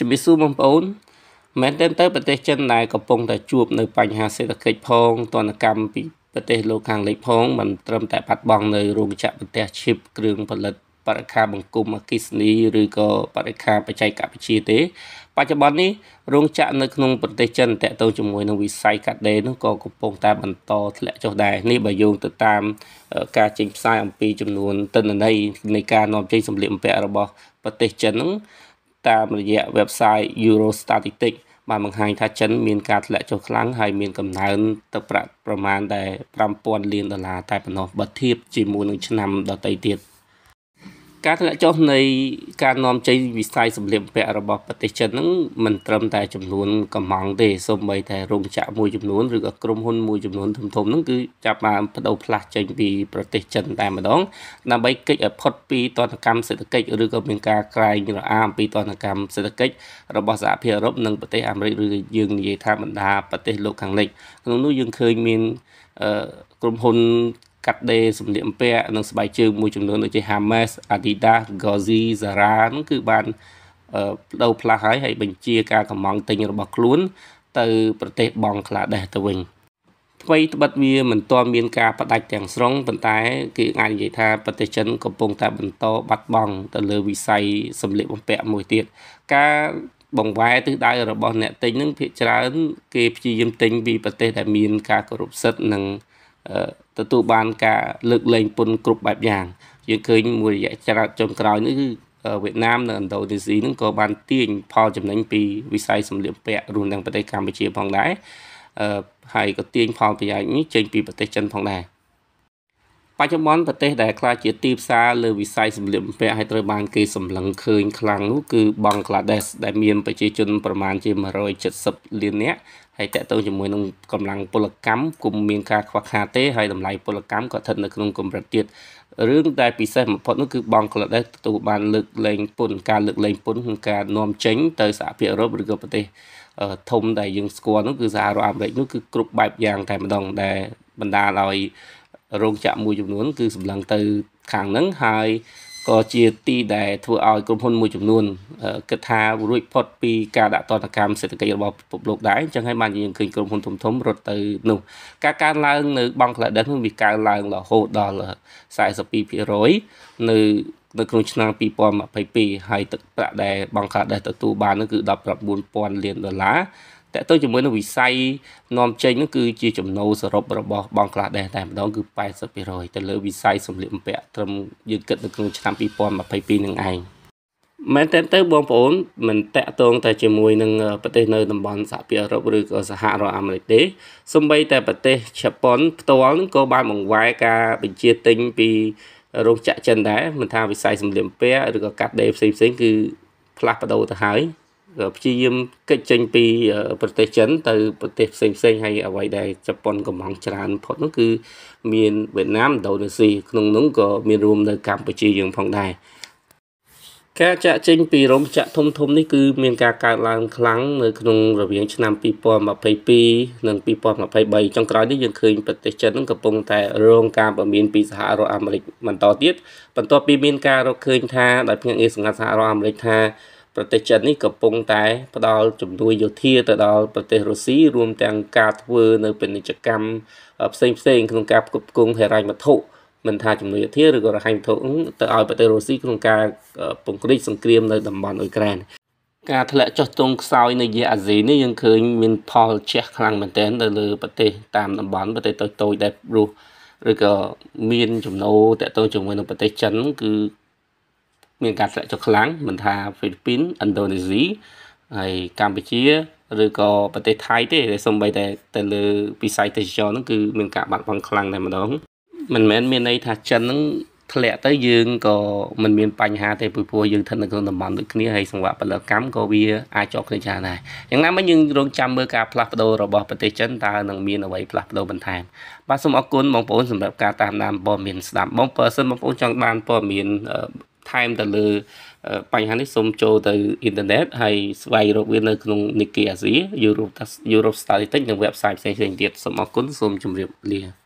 ជំរាបសួរបងប្អូនមែនទែនទៅប្រទេសចិនដែលកំពុងតែជួបនៅបញ្ហាសេដ្ឋកិច្ច ផងទណ្ឌកម្មពីប្រទេសលោកខាងលិចផងមិនត្រឹមតែបាត់បង់នៅរោងចក្រប្រទេសឈីបគ្រឿងផលិតបរិខាបង្គំអគិសនីឬក៏បរិខាបច្ចេកវិទ្យាទេ បច្ចុប្បន្ននេះរោងចក្រនៅក្នុងប្រទេសចិនតកតងជាមួយនឹងវិស័យកាត់ដេរនោះក៏កំពុងតែបន្តធ្លាក់ចុះដែរនេះបើយោងទៅតាមការចេញផ្សាយអំពីចំនួនតិន្នន័យនៃការនាំចេញសម្ភារៈរបស់ប្រទេសចិននោះតាមរយៈ website Eurostatistics បានបង្ហាញថាចិនមានការធ្លាក់ចុះខ្លាំងហើយមានកំណើនទឹកប្រាក់ប្រមាណតែ5000លានដុល្លារតែប៉ុណ្ណោះបើធៀបជាមួយនឹងឆ្នាំដទៃទៀត។ការធ្លាក់ចុះនៃការនាំចេញវិស័យសម្លៀកបំពាក់របស់ប្រទេសចិនហ្នឹងមិនត្រឹមតែ ចំនួនកម្លាំងទេសូម្បីតែរោងចក្រមួយចំនួនឬក៏ក្រុមហ៊ុនមួយចំនួនធំធំហ្នឹងគឺចាប់បានបដូរផ្លាស់ចេញពីប្រទេសចិនតែម្ដងដើម្បីគេចឲ្យផុតពីតនកម្មសេដ្ឋកិច្ចឬក៏មានការក្រែងរអាអំពីតនកម្មសេដ្ឋកិច្ចរបស់សហភាពអឺរ៉ុបនិងប្រទេសអាមេរិកឬយើងនិយាយថាបណ្ដាប្រទេសលោកខាងលិចក្នុងនោះយើងឃើញមានក្រុមហ៊ុនកាត់ដេរសម្លៀកបំពាក់និងស្បែកជើងមួយចំនួនដូចជា Hermes Adidas Gucci Zara ហ្នឹងគឺបានបដូរផ្លាស់ហើយហើយបញ្ជា ការកម្មង់ទិញរបស់ខ្លួន ទៅ ប្រទេសបង់ក្លាដេសទៅវិញថ្មីត្បិតវាមិនទាន់មានការបដាច់ទាំងស្រុងប៉ុន្តែគេអាចនិយាយថាប្រទេសចិនកំពុងតែបន្តបាត់បង់ទៅលើវិស័យសម្លៀកបំពាក់មួយទៀតការបង្វែរទិសដៅរបស់ អ្នកទិញនឹងភាគច្រើន គេព្យាយាមទិញពីប្រទេស ដែលមានការគោរពសិទ្ធិនិងទទួលបានការលើកលែងពន្ធគ្រប់បែបយ៉ាងយើងឃើញមួយរយៈច្រើនចុងក្រោយនេះគឺវៀតណាមនិងឥណ្ឌូនេស៊ីនឹងក៏បានទាញផលចំណេញពី វិស័យសម្លៀកបំពាក់រួមទាំងប្រទេសកម្ពុជាផងដែរហើយក៏ទាញផលប្រយោជន៍នេះចេញពីប្រទេសចិនផងដែរបច្ចុប្បន្នប្រទេសដែលខ្លាចជាទីផ្សារលើវិស័យសម្លៀកបំពាក់ហើយត្រូវបានគេសម្លឹងឃើញខ្លាំងនោះគឺបង់ក្លាដេស ដែលមានប្រជាជនប្រមាណជា170លាននាក់ហើយតកតងជាមួយនឹងកម្លាំងពលកម្មគុំមានការខ្វះខាតទេហើយតម្លៃពលកម្មក៏ស្ថិតនៅក្នុងកម្រិតទៀតរឿងដែលពិសេសបំផុតនោះគឺបង់ក្លាដេសទទួលបានលើកលែងពន្ធការលើកលែងពន្ធក្នុងការនាំចេញទៅសហភាពអឺរ៉ុបឬក៏ប្រទេសធំដែលយើងស្គាល់នោះគឺសហរដ្ឋអាមេរិកនោះគឺគ្រប់បែបយ៉ាងតែម្ដងដែលបណ្ដាលឲ្យរោងចក្រមួយចំនួនគឺសម្លឹងទៅខាងហ្នឹងហើយក៏ជាទីដែល ធ្វើឲ្យក្រុមហ៊ុនមួយចំនួនគិតថា រួចផុតពី ការដាក់ទណ្ឌកម្មសេដ្ឋកិច្ចរបស់ពិភពលោកដែរអញ្ចឹងហើយបានយើងឃើញក្រុមហ៊ុនធំធំរត់ទៅនោះការកើនឡើង នៅបង់ក្លាដេសនោះវាកើនឡើងរហូតដល់42%នៅនៅ ក្នុងឆ្នាំ2022ហើយទឹកប្រាក់ដែលបង់ក្លាដេសទទួលបាននោះគឺ19000លានដុល្លារតទៅជាមួយនឹងវិស័យនាំចេញហ្នឹងគឺជាចំណូលសរុបរបស់បង់ក្លាដេសតែម្ដងគឺ80%ទៅលើវិស័យសម្លៀកបំពាក់ត្រឹមយើងគិតនៅក្នុងឆ្នាំ2022នឹងឯងមែនតើទៅបងប្អូនមិនតាក់ទងតែជាមួយនឹងប្រទេស នៅតំបន់សហភាពអឺរ៉ុបឬក៏សហរដ្ឋអាមេរិកទេសូម្បីតែប្រទេសជប៉ុន ផ្ទាល់នឹងក៏បានបង្វែរការបញ្ជាទិញពីរោងចក្រចិនដែរមិនថាវិស័យសម្លៀកបំពាក់ឬក៏កាត់ដេរផ្សេងៗគឺផ្លាស់ប្ដូរទៅហើយព្យាយាមកិច្ចចេញពីប្រទេសចិន ទៅប្រទេសផ្សេងផ្សេងហើយអ្វីដែលជប៉ុនកំងច្រើនផុតនោះគឺមានវៀតណាមឥណ្ឌូនេស៊ីក្នុងនោះក៏ មានរួមនៅកម្ពុជាយើងផងដែរការចាក់ចេញពីរោងចក្រធំធំនេះគឺមានការកើតឡើងខ្លាំងនៅក្នុងរវាងឆ្នាំ2022និង2023ចុងក្រោយនេះយើងឃើញប្រទេសចិននឹងកំពុងតែរងការបំមានពីសហរដ្ឋអាមេរិកបន្តទៀត បន្ទាប់ពីមានការរកឃើញថាដោយភ្នាក់ងារសង្កាត់សហរដ្ឋអាមេរិកថាប្រទេសចិននេះកំពុងតែ ផ្ដល់ជំនួយយោធាទៅដល់ប្រទេសរុស្ស៊ីរួមទាំងការធ្វើ នៅពាណិជ្ជកម្មផ្សេងផ្សេង ក្នុងការផ្គត់ផ្គង់ហិរញ្ញវត្ថុមិនថាជំនួយយោធាឬក៏រហែងវត្ថុទៅឲ្យប្រទេសរុស្ស៊ីក្នុងការពង្រីកសង្គ្រាម នៅតំបន់អ៊ុយក្រែនការធ្លាក់ចុះទង់ខ្សោយនៅយេអាស៊ីនេះយើងឃើញមាន ផលជះខ្លាំងមែនទែនទៅលើប្រទេសតាមតំបន់ប្រទេសតូចៗដែលរស់ឬក៏មានចំណូលតកតងជាមួយនឹងប្រទេសចិនគឺមានការធ្លាក់ចុះខ្លាំងមិនថាហ្វីលីពីនឥណ្ឌូនេស៊ីហើយកម្ពុជាឬក៏ប្រទេសថៃទេតែសូម្បីតែ ទៅលើវិស័យទេសចរហ្នឹងគឺមានការបាត់បង់ខ្លាំងតែម្ដងមិនមែនមានន័យថាចិនហ្នឹងធ្លាក់ទៅយើងក៏មិនមានបញ្ហាទេពីព្រោះយើងស្ថិតនៅក្នុងតំបន់ដូចគ្នាហើយសង្វាក់ផលិតកម្មក៏វាអាចជាប់គ្នាច្រើនដែរយ៉ាងណាមិញយើងរងចាំមើលការផ្លាស់ប្ដូររបស់ប្រទេសចិនតើនឹងមានអ្វីផ្លាស់ប្ដូរបន្ថែមបាទសូមអរគុណបងប្អូនសម្រាប់ការតាមដានព័ត៌មានស្ដាប់បងបើសិនបងប្អូនចង់បានព័ត៌មានថែមទៅលើ បញ្ហានេះសូមចូលទៅអ៊ីនធឺណិតហើយស្វែងរកវានៅក្នុងនិកាអាស៊ី Europe Europe Statistics និង website ផ្សេងៗទៀតសូមអរគុណសូមជម្រាបលា